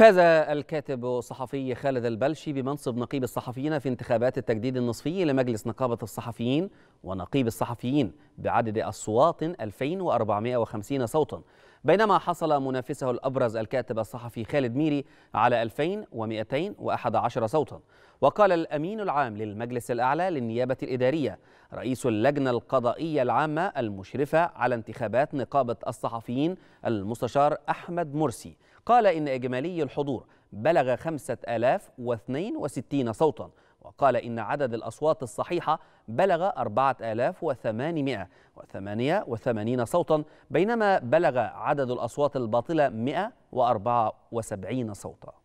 فاز الكاتب الصحفي خالد البلشي بمنصب نقيب الصحفيين في انتخابات التجديد النصفي لمجلس نقابة الصحفيين ونقيب الصحفيين بعدد أصوات 2450 صوتا بينما حصل منافسه الأبرز الكاتب الصحفي خالد ميري على 2211 صوتا وقال الأمين العام للمجلس الأعلى للنيابة الإدارية رئيس اللجنة القضائية العامة المشرفة على انتخابات نقابة الصحفيين المستشار أحمد مرسي قال إن إجمالي الحضور بلغ 5062 صوتا وقال إن عدد الأصوات الصحيحة بلغ 4888 صوتا بينما بلغ عدد الأصوات الباطلة 174 صوتا